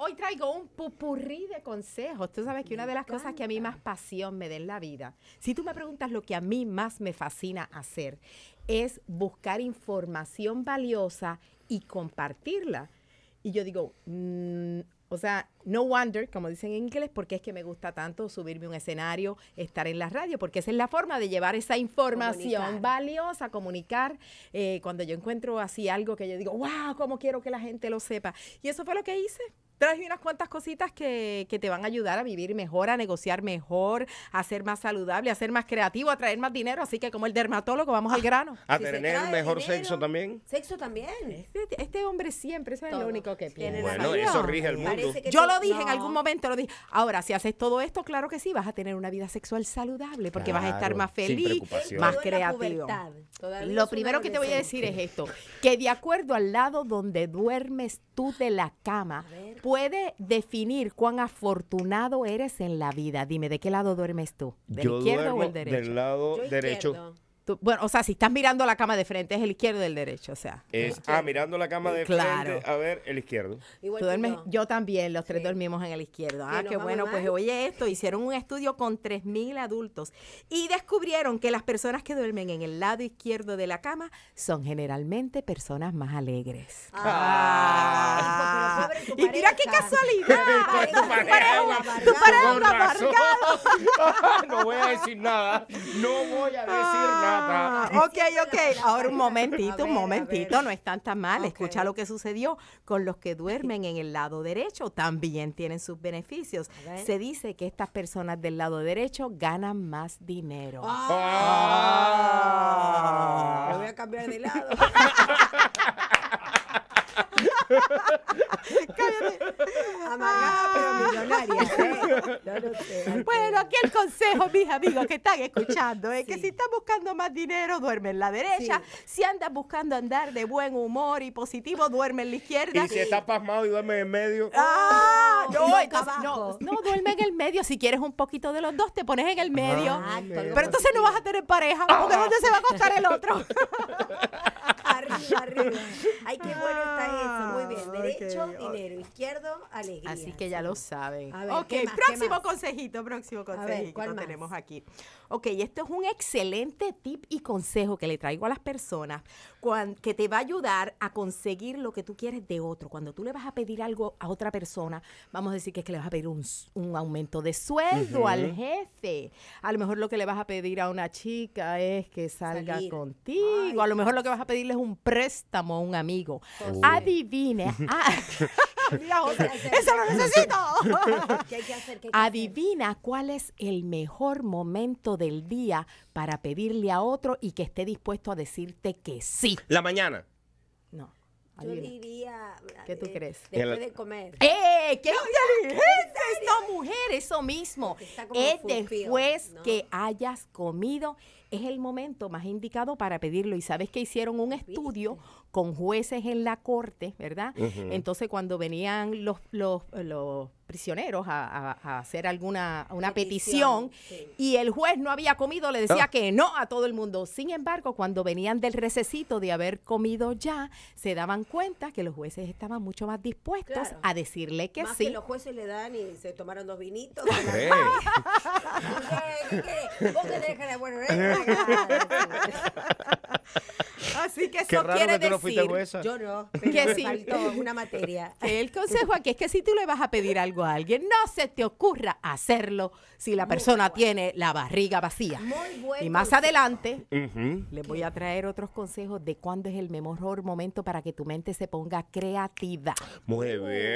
Hoy traigo un pupurrí de consejos. Tú sabes que una de las cosas que a mí más pasión me da en la vida, si tú me preguntas lo que a mí más me fascina hacer, es buscar información valiosa y compartirla. Y yo digo, mm, o sea, no wonder, como dicen en inglés, porque es que me gusta tanto subirme a un escenario, estar en la radio, porque esa es la forma de llevar esa información valiosa, comunicar. Eh, cuando yo encuentro así algo que yo digo, wow, cómo quiero que la gente lo sepa. Y eso fue lo que hice traje unas cuantas cositas que, te van a ayudar a vivir mejor, a negociar mejor, a ser más saludable, a ser más creativo, a traer más dinero. Así que como el dermatólogo, vamos al ah, grano. A tener ah, mejor sexo también. Sexo también. Este, este hombre siempre, eso es lo único que tiene. Bueno, eso rige el mundo. Yo lo dije en algún momento, lo dije. Ahora, si haces todo esto, claro que sí, vas a tener una vida sexual saludable porque vas a estar más feliz, más creativo. Lo primero que te voy a decir es esto, que de acuerdo al lado donde duermes tú de la cama, puede definir cuán afortunado eres en la vida. Dime, ¿de qué lado duermes tú? ¿Del izquierdo o el derecho? Del lado derecho. bueno, o sea, si estás mirando la cama de frente, es el izquierdo o el derecho, o sea. ah, mirando la cama de claro. a ver, el izquierdo. Yo también, los tres dormimos en el izquierdo. Ah, qué bueno, pues oye esto, hicieron un estudio con 3.000 adultos y descubrieron que las personas que duermen en el lado izquierdo de la cama son generalmente personas más alegres. ah. ah y mira qué casualidad. tu pareja, tu no voy a decir nada. No voy a decir ah, nada. Ok, ok. Ahora un momentito, un momentito. No es tan tan mal. Escucha lo que sucedió con los que duermen en el lado derecho. También tienen sus beneficios. Se dice que estas personas del lado derecho ganan más dinero. Ah. Ah. Me voy a cambiar de lado. consejo, mis amigos que están escuchando, es ¿eh? que si estás buscando más dinero, duerme en la derecha. Si andas buscando andar de buen humor y positivo, duerme en la izquierda. Y si estás pasmado y duerme en medio. ¡Ah! ah no, no, duerme en el medio. Si quieres un poquito de los dos, te pones en el medio. Ah, Pero entonces no vas a tener pareja, porque ah. ¿dónde se va a acostar el otro? arriba. Ay, qué bueno está eso. Muy bien. Ah, derecho, dinero. Izquierdo, alegría. Así que ya lo saben. ok, próximo consejito, próximo consejito que tenemos aquí. Ok, esto es un excelente tip y consejo que le traigo a las personas que te va a ayudar a conseguir lo que tú quieres de otro. Cuando tú le vas a pedir algo a otra persona, vamos a decir que es que le vas a pedir un, aumento de sueldo al jefe. A lo mejor lo que le vas a pedir a una chica es que salga contigo. A lo mejor lo que vas a pedirle es un préstamo a un amigo. adivina, Adivine. Ah, ¡Eso lo necesito! Adivina cuál es el mejor momento del día para pedirle a otro y que esté dispuesto a decirte que sí. La mañana. No. Yo diría. ¿Qué tú eh, crees? Después de comer. ¡Eh! ¡Qué inteligente esta mujer! Eso mismo. Es después que hayas comido es el momento más indicado para pedirlo. Y sabes que hicieron un estudio con jueces en la corte, ¿verdad? Entonces cuando venían los, los, prisioneros a, hacer alguna una petición, y el juez no había comido, le decía ah. que no a todo el mundo. Sin embargo, cuando venían del recesito de haber comido ya, se daban cuenta que los jueces estaban mucho más dispuestos a decirle que más sí. Que los jueces le dan y se tomaron dos vinitos. Oh que Qué raro quiere que no Yo no, Que sí. una materia. el consejo aquí es que si tú le vas a pedir algo a alguien, no se te ocurra hacerlo si la persona tiene la barriga vacía. Muy bueno. Y más adelante le les voy a traer otros consejos de cuándo es el mejor momento para que tu mente se ponga creativa. Muy uh, bien.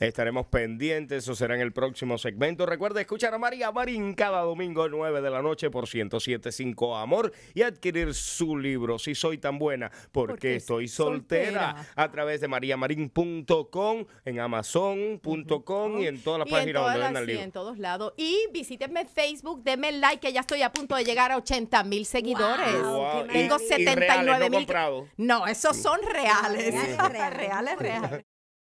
Estaremos pendientes. Eso será en el próximo segmento. Recuerda escuchar a María Marín cada domingo 9 de la noche por 1075 Amor y adquirir su libro si soy tan buena porque, estoy soltera. a través de mariamarín.com, en amazon.com y en todas las páginas donde venden en todos lados. Y visítenme Facebook, denme like que ya estoy a punto de llegar a 80 mil seguidores. Tengo 79 mil. No, esos son reales, reales. reales.